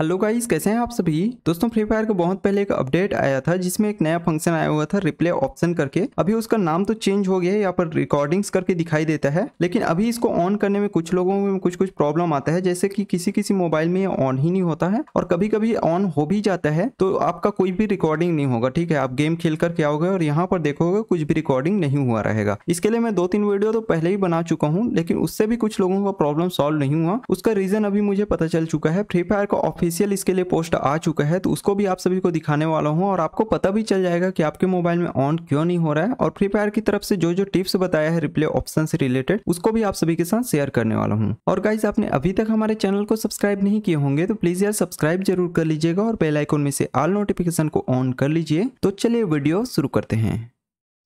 hello guys कैसे हैं आप सभी दोस्तों फ्री फायर का बहुत पहले एक अपडेट आया था जिसमें एक नया फंक्शन आया हुआ था रिप्ले ऑप्शन करके अभी उसका नाम तो चेंज हो गया है यहाँ पर रिकॉर्डिंग्स करके दिखाई देता है लेकिन अभी इसको ऑन करने में कुछ लोगों में कुछ कुछ प्रॉब्लम आता है जैसे कि किसी किसी मोबाइल में ऑन ही नहीं होता है और कभी कभी ऑन हो भी जाता है तो आपका कोई भी रिकॉर्डिंग नहीं होगा ठीक है आप गेम खेल करके आओगे और यहाँ पर देखोगे कुछ भी रिकॉर्डिंग नहीं हुआ रहेगा इसके लिए मैं दो तीन वीडियो तो पहले ही बना चुका हूँ लेकिन उससे भी कुछ लोगों का प्रॉब्लम सॉल्व नहीं हुआ उसका रीजन अभी मुझे पता चल चुका है फ्री फायर का ऑफिस ऑफिशियल इसके लिए पोस्ट आ चुका है तो उसको भी आप सभी को दिखाने वाला हूँ और आपको पता भी चल जाएगा कि आपके मोबाइल में ऑन क्यों नहीं हो रहा है और फ्री फायर की तरफ से जो जो टिप्स बताया है रिप्ले ऑप्शन से रिलेटेड उसको भी आप सभी के साथ शेयर करने वाला हूँ और गाइज आपने अभी तक हमारे चैनल को सब्सक्राइब नहीं किए होंगे तो प्लीज यार सब्सक्राइब जरूर कर लीजिएगा और बेलाइकोन में से ऑल नोटिफिकेशन को ऑन कर लीजिए तो चलिए वीडियो शुरू करते हैं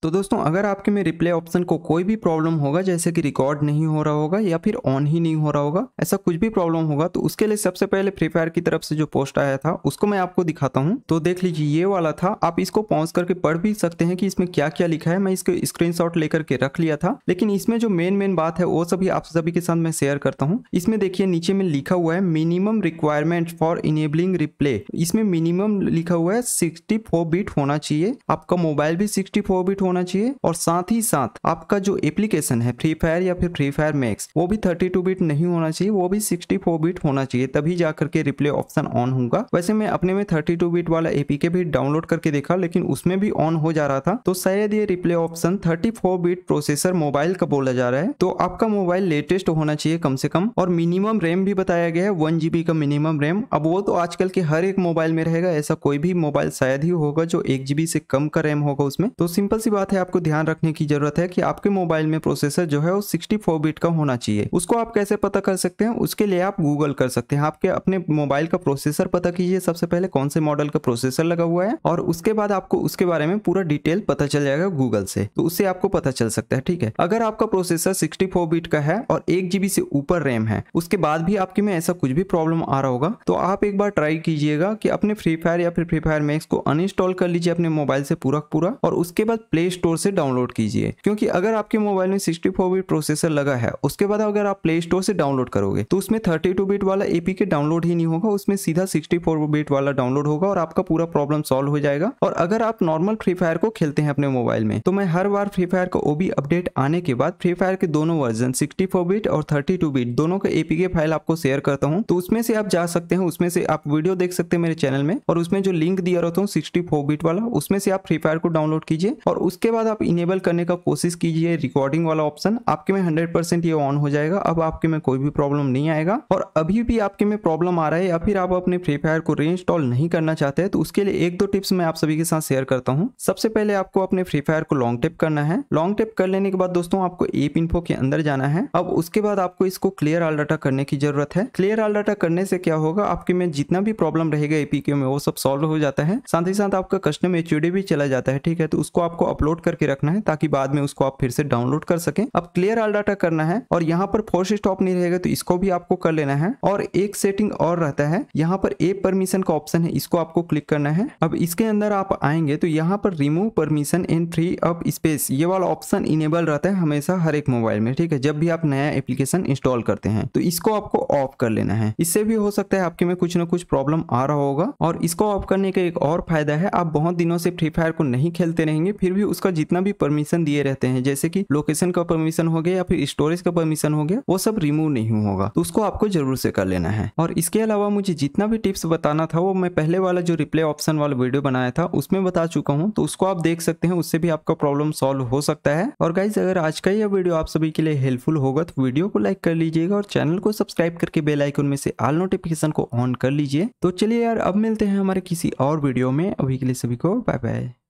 तो दोस्तों अगर आपके में रिप्ले ऑप्शन को कोई भी प्रॉब्लम होगा जैसे कि रिकॉर्ड नहीं हो रहा होगा या फिर ऑन ही नहीं हो रहा होगा ऐसा कुछ भी प्रॉब्लम होगा तो उसके लिए सबसे पहले फ्री फायर की तरफ से जो पोस्ट आया था उसको मैं आपको दिखाता हूँ तो देख लीजिए ये वाला था आप इसको पहुंच करके पढ़ भी सकते हैं कि इसमें क्या क्या लिखा है मैं इसको स्क्रीन लेकर के रख लिया था लेकिन इसमें जो मेन मेन बात है वो सभी आप सभी के साथ मैं शेयर करता हूँ इसमें देखिए नीचे में लिखा हुआ है minimum requirement for enabling replay इसमें मिनिमम लिखा हुआ है सिक्सटी बिट होना चाहिए आपका मोबाइल भी सिक्सटी बिट होना होना चाहिए और साथ ही साथ आपका जो एप्लीकेशन है फ्री फायर या फिर फ्री फायर मैक्स वो भी थर्टी टू बीट नहीं होना चाहिए वो भी सिक्सटी फोर बीट होना चाहिए तभी जा करके रिप्ले ऑप्शन ऑन होगा वैसे मैं अपने में थर्टी टू बीट वाला एपीके भी डाउनलोड करके देखा लेकिन उसमें भी ऑन हो जा रहा था तो शायद ये replay option thirty four bit processor mobile का बोला जा रहा है तो आपका मोबाइल लेटेस्ट होना चाहिए कम से कम और मिनिमम रैम भी बताया गया है वन जीबी का मिनिमम रैम अब वो तो आजकल के हर एक मोबाइल में रहेगा ऐसा कोई भी मोबाइल शायद ही होगा जो एक जीबी से कम का रैम होगा उसमें तो सिंपल सी बात है आपको ध्यान रखने की जरूरत है कि आपके मोबाइल में प्रोसेसर जो है वो 64 बिट का होना चाहिए उसको आप कैसे पता कर सकते हैं उसके लिए आप गूगल कर सकते हैं आपके अपने मोबाइल का प्रोसेसर पता कीजिए सबसे पहले कौन से मॉडल का प्रोसेसर लगा हुआ है और उसके बाद आपको उसके बारे में पूरा डिटेल पता चल जाएगा गूगल से तो उससे आपको पता चल सकता है ठीक है अगर आपका प्रोसेसर सिक्सटी बिट का है और एक से ऊपर रैम है उसके बाद भी आपके में ऐसा कुछ भी प्रॉब्लम आ रहा होगा तो आप एक बार ट्राई कीजिएगा कि अपने फ्री फायर या फिर फ्री फायर मैक्स को अनइंस्टॉल कर लीजिए अपने मोबाइल से पूरा पूरा और उसके बाद प्ले स्टोर से डाउनलोड कीजिए क्योंकि अगर आपके मोबाइल में सिक्सटी बिट प्रोसेसर लगा है उसके बाद अगर आप प्ले स्टोर से डाउनलोड करोगे तो उसमें थर्टी बिट वाला एपीके डाउनलोड ही नहीं होगा उसमें सीधा सिक्सटी बिट वाला डाउनलोड होगा और आपका पूरा प्रॉब्लम सॉल्व हो जाएगा और अगर आप नॉर्मल फ्री फायर को खेलते हैं अपने मोबाइल में तो मैं हर बार फ्री फायर का ओबी अपडेट आने के बाद फ्री फायर के दोनों वर्जन फोर बिट और टू बिट दोनों का एपीके फाइल आपको शेयर करता हूँ तो उसमें से आप जा सकते हैं उसमें से आप वीडियो देख सकते हैं मेरे चैनल में और उसमें जो लिंक दिया रहता हूँ सिक्सटी बिट वाला उसमें से आप फ्री फायर को डाउनलोड कीजिए और उस उसके बाद आप इनेबल करने का कोशिश कीजिए रिकॉर्डिंग वाला ऑप्शन आपके में हंड्रेड परसेंट ये ऑन हो जाएगा अब आपके में कोई भी प्रॉब्लम नहीं आएगा और अभी भी आपके में प्रॉब्लम आ रहा है या फिर आप अपने फ्री फायर को रीइंस्टॉल नहीं करना चाहते तो उसके लिए एक दो टिप्स मैं आप सभी के साथ शेयर करता हूँ सबसे पहले आपको अपने फ्री फायर को लॉन्ग टेप करना है लॉन्ग टेप कर लेने के बाद दोस्तों आपको एप इन्फो के अंदर जाना है अब उसके बाद आपको इसको क्लियर ऑल डाटा करने की जरूरत है क्लियर ऑल डाटा करने से क्या होगा आपके में जितना भी प्रॉब्लम रहेगा एपीके में वो सब सॉल्व हो जाता है साथ ही साथ आपका कस्टम एच भी चला जाता है ठीक है तो उसको आपको अपलोड करके रखना है ताकि बाद में उसको आप फिर से डाउनलोड कर सकें अब क्लियर ऑल डाटा करना है और यहाँ पर फोर्स स्टॉप नहीं रहेगा तो इसको भी आपको कर लेना है और एक सेटिंग और रहता है यहाँ पर ए परमिशन का ऑप्शन है इसको आपको क्लिक करना है अब इसके अंदर आप आएंगे तो यहाँ पर remove permission and free up space ये वाला ऑप्शन इनेबल रहता है हमेशा हर एक मोबाइल में ठीक है जब भी आप नया एप्लीकेशन इंस्टॉल करते हैं तो इसको आपको ऑफ कर लेना है इससे भी हो सकता है आपके में कुछ ना कुछ प्रॉब्लम आ रहा होगा और इसको ऑफ करने का एक और फायदा है आप बहुत दिनों से फ्री फायर को नहीं खेलते रहेंगे फिर भी उसका जितना भी परमिशन दिए रहते हैं जैसे कि लोकेशन का परमिशन हो गया या फिर स्टोरेज का परमिशन हो गया वो सब रिमूव नहीं होगा तो उसको आपको जरूर से कर लेना है और इसके अलावा मुझे जितना भी टिप्स बताना था वो मैं पहले वाला जो रिप्ले ऑप्शन वाला वीडियो बनाया था उसमें बता चुका हूँ तो उसको आप देख सकते हैं उससे भी आपका प्रॉब्लम सॉल्व हो सकता है और गाइज अगर आज का यह वीडियो आप सभी के लिए हेल्पफुल होगा तो वीडियो को लाइक कर लीजिएगा और चैनल को सब्सक्राइब करके बेल आइकन में से ऑल नोटिफिकेशन को ऑन कर लीजिए तो चलिए यार अब मिलते हैं हमारे किसी और वीडियो में अभी के लिए सभी को बाय बाय